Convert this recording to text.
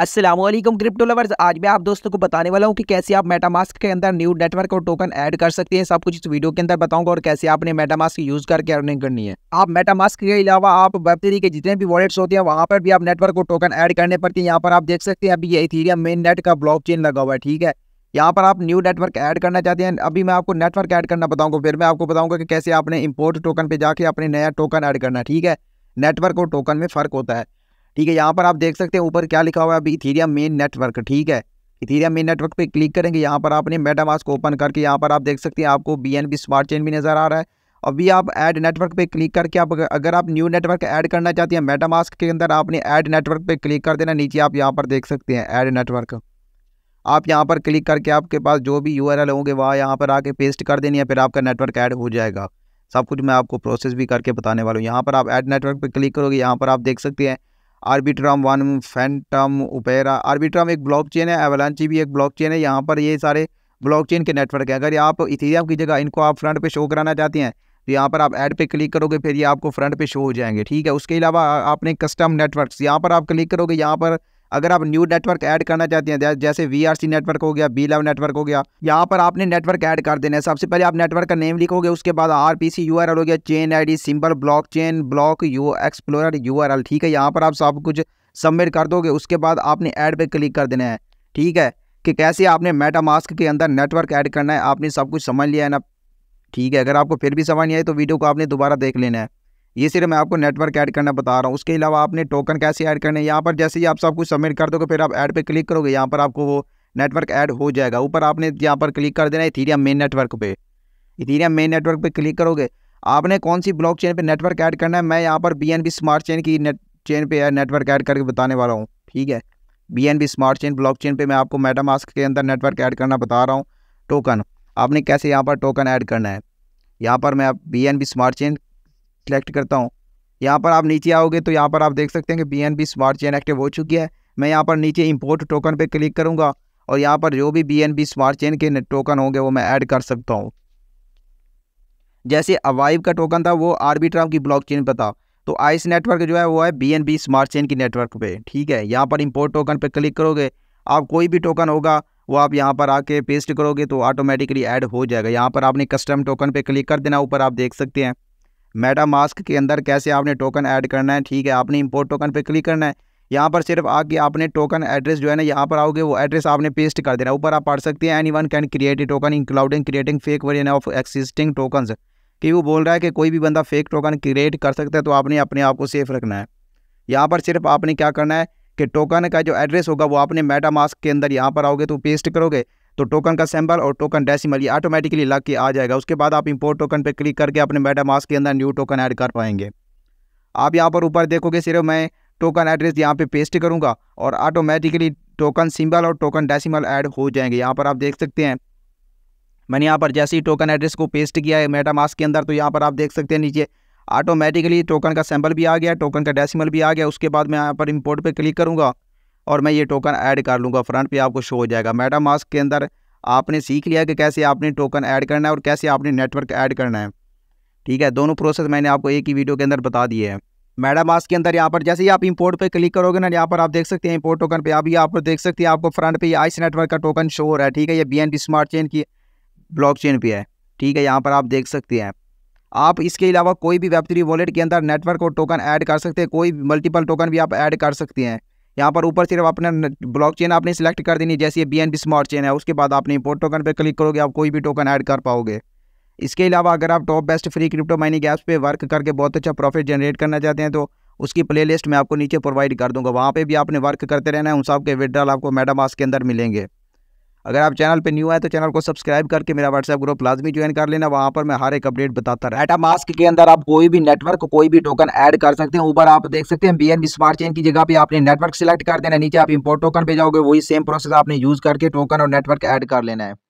Aslam crypto lovers आज मैं आप दोस्तों को बताने वाला हूँ कि कैसे आप मेटामास्क के अंदर न्यू नेटवर्क और टोकन ऐड कर सकते हैं सब कुछ इस वीडियो के अंदर बताऊंगा और कैसे आपने मेटामास्क यूज करके अर्निंग करनी है आप मेटामास्क के अलावा आप वेब थ्री के जितने भी वॉलेट्स होते हैं वहाँ पर भी आप नेटवर्क और टोकन ऐड करने पड़ते हैं यहाँ पर आप देख सकते हैं अभी ये इथीरियम मेन नेट का ब्लॉक चेन लगा हुआ है ठीक है यहाँ पर आप न्यू नेटवर्क ऐड करना चाहते हैं अभी मैं आपको नेटवर्क ऐड करना बताऊँगा फिर मैं आपको बताऊँगा कि कैसे आपने इम्पोर्ट टोकन पर जाके अपने नया टोकन ऐड करना ठीक है नेटवर्क और टोकन में फ़र्क होता है ठीक है यहाँ पर आप देख सकते हैं ऊपर क्या लिखा हुआ है अभी इथीरिया मेन नेटवर्क ठीक है इथीरिया मेन नेटवर्क पे क्लिक करेंगे यहाँ पर आपने मेटामास्क ओपन करके यहाँ पर आप देख सकते हैं आपको B N B smart chain भी नज़र आ रहा है अभी आप ऐड नेटवर्क पे क्लिक करके आप अगर आप न्यू नेटवर्क ऐड करना चाहते हैं मेटामास्क के अंदर आपने ऐड नेटवर्क पे क्लिक कर देना नीचे आप यहाँ पर देख सकते हैं ऐड नेटवर्क आप यहाँ पर क्लिक करके आपके पास जो भी यू होंगे वह यहाँ पर आके पेस्ट कर देनी है फिर आपका नेटवर्क ऐड हो जाएगा सब कुछ मैं आपको प्रोसेस भी करके बताने वाला हूँ यहाँ पर आप ऐड नेटवर्क पर क्लिक करोगे यहाँ पर आप देख सकते हैं आर्बिट्राम वन फैंटम उपेरा आर्बिट्राम एक ब्लॉकचेन है एवलांची भी एक ब्लॉकचेन है यहाँ पर ये सारे ब्लॉकचेन के नेटवर्क हैं अगर आप इथेरियम की जगह इनको आप फ्रंट पे शो कराना चाहते हैं तो यहाँ पर आप ऐड पे क्लिक करोगे फिर ये आपको फ्रंट पे शो हो जाएंगे ठीक है उसके अलावा आपने कस्टम नेटवर्क्स यहाँ पर आप क्लिक करोगे यहाँ पर अगर आप न्यू नेटवर्क ऐड करना चाहते हैं जैसे वी नेटवर्क हो गया बी नेटवर्क हो गया यहाँ पर आपने नेटवर्क ऐड कर देना है सबसे पहले आप नेटवर्क का नेम लिखोगे उसके बाद आर पी सी हो गया chain I D symbol block chain block U explore U ठीक है यहाँ पर आप सब कुछ सबमिट कर दोगे उसके बाद आपने ऐड पर क्लिक कर देना है ठीक है कि कैसे आपने मेटा मास्क के अंदर नेटवर्क ऐड करना है आपने सब कुछ समझ लिया है ना ठीक है अगर आपको फिर भी समझ नहीं आई तो वीडियो को आपने दोबारा देख लेना है ये सिर्फ मैं आपको नेटवर्क ऐड करना बता रहा हूँ उसके अलावा आपने टोकन कैसे ऐड करने यहाँ पर जैसे ही आप सब कुछ सबमिट कर दोगे फिर आप ऐड पे क्लिक करोगे यहाँ पर आपको वो नेटवर्क ऐड हो जाएगा ऊपर आपने यहाँ पर क्लिक कर देना इथीरिया मेन नेटवर्क पे इथीरिया मेन नेटवर्क पे क्लिक करोगे आपने कौन सी ब्लॉक चेन पर नेटवर्क ऐड करना है मैं यहाँ पर बी स्मार्ट चेन की नेट चेन पर नेटवर्क ऐड करके बताने वाला हूँ ठीक है B smart chain blockchain पर मैं आपको आस्क के अंदर नेटवर्क ऐड करना बता रहा हूँ टोकन आपने कैसे यहाँ पर टोकन ऐड करना है यहाँ पर मैं बी स्मार्ट चेन सेलेक्ट करता हूँ यहाँ पर आप नीचे आओगे तो यहाँ पर आप देख सकते हैं कि B N B smart chain active हो चुकी है मैं यहाँ पर नीचे इंपोर्ट टोकन पे क्लिक करूँगा और यहाँ पर जो भी B N B smart chain के टोकन होंगे वो मैं ऐड कर सकता हूँ जैसे अवाइव का टोकन था वो आर्बिट्राम की ब्लॉक चेन पर था तो आइस नेटवर्क जो है वो है B N B smart chain की नेटवर्क पर ठीक है यहाँ पर इम्पोर्ट टोकन पर क्लिक करोगे आप कोई भी टोकन होगा वो आप यहाँ पर आके पेस्ट करोगे तो ऑटोमेटिकली ऐड हो जाएगा यहाँ पर आपने कस्टम टोकन पे क्लिक कर देना ऊपर आप देख सकते हैं मेटा मास्क के अंदर कैसे आपने टोकन ऐड करना है ठीक है आपने इंपोर्ट टोकन पे क्लिक करना है यहाँ पर सिर्फ आके आपने टोकन एड्रेस जो है ना यहाँ पर आओगे वो एड्रेस आपने पेस्ट कर देना ऊपर आप पढ़ सकते हैं any one can create a token including creating fake version of existing token कि वो बोल रहा है कि कोई भी बंदा फेक टोकन क्रिएट कर सकता है तो आपने अपने आप को सेफ रखना है यहाँ पर सिर्फ आपने क्या करना है कि टोकन का जो एड्रेस होगा वो आपने मास्क के अंदर यहाँ पर आओगे तो पेस्ट करोगे तो टोकन का सैम्बल और टोकन डेसिमल ये ऑटोमेटिकली लग के आ जाएगा उसके बाद आप इंपोर्ट टोकन पर क्लिक करके अपने मास्क के अंदर न्यू टोकन ऐड कर पाएंगे आप यहाँ पर ऊपर देखोगे सिर्फ मैं टोकन एड्रेस यहाँ पे पेस्ट करूँगा और ऑटोमेटिकली टोकन सिंबल और टोकन डेसिमल ऐड हो जाएंगे यहाँ पर आप देख सकते हैं मैंने यहाँ पर जैसे ही टोकन एड्रेस को पेस्ट किया है मेटामास के अंदर तो यहाँ पर आप देख सकते हैं नीचे ऑटोमेटिकली टोकन का सैम्बल भी आ गया टोकन का डेसिमल भी आ गया उसके बाद मैं यहाँ पर इंपोर्ट पे क्लिक करूँगा और मैं ये टोकन ऐड कर लूँगा फ्रंट पे आपको शो हो जाएगा मेटा मास्क के अंदर आपने सीख लिया कि कैसे आपने टोकन ऐड करना है और कैसे आपने नेटवर्क ऐड करना है ठीक है दोनों प्रोसेस मैंने आपको एक ही वीडियो के अंदर बता दिए हैं मैडम मास्क के अंदर यहाँ पर जैसे ही आप इंपोर्ट पे क्लिक करोगे ना यहाँ पर आप देख सकते हैं इंपोर्ट टोकन पे अभी यहाँ पर देख सकते हैं आपको फ्रंट पे आइस नेटवर्क का टोकन शो हो रहा है ठीक है ये बी स्मार्ट चेन की ब्लॉक चेन पर है ठीक है यहाँ पर आप देख सकते हैं आप इसके अलावा कोई भी वेब थ्री वॉलेट के अंदर नेटवर्क और टोकन ऐड कर सकते हैं कोई मल्टीपल टोकन भी आप ऐड कर सकते हैं यहाँ पर ऊपर सिर्फ अपना चेन आपने सेलेक्ट कर देनी जैसे बी बी स्मार्ट चेन है उसके बाद आपने इम्पोर्ट टोकन पर क्लिक करोगे आप कोई भी टोकन ऐड कर पाओगे इसके अलावा अगर आप top best free crypto mining apps पे वर्क करके बहुत अच्छा प्रॉफिट जनरेट करना चाहते हैं तो उसकी प्लेलिस्ट मैं आपको नीचे प्रोवाइड कर दूंगा वहाँ पे भी आपने वर्क करते रहना है उन सब के विड्रॉल आपको मेडामास के अंदर मिलेंगे अगर आप चैनल पे न्यू आए तो चैनल को सब्सक्राइब करके मेरा व्हाट्सएप ग्रुप लाजमी ज्वाइन कर लेना वहाँ पर मैं हर एक अपडेट बताता रहा डाटा मास्क के अंदर आप कोई भी नेटवर्क कोई भी टोकन ऐड कर सकते हैं ऊपर आप देख सकते हैं बी एन स्मार्ट चेन की जगह पे आपने नेटवर्क सेलेक्ट कर देना नीचे आप इम्पोर्ट टोकन पे जाओगे वही सेम प्रोसेस आपने यूज़ करके टोकन और नेटवर्क ऐड कर लेना है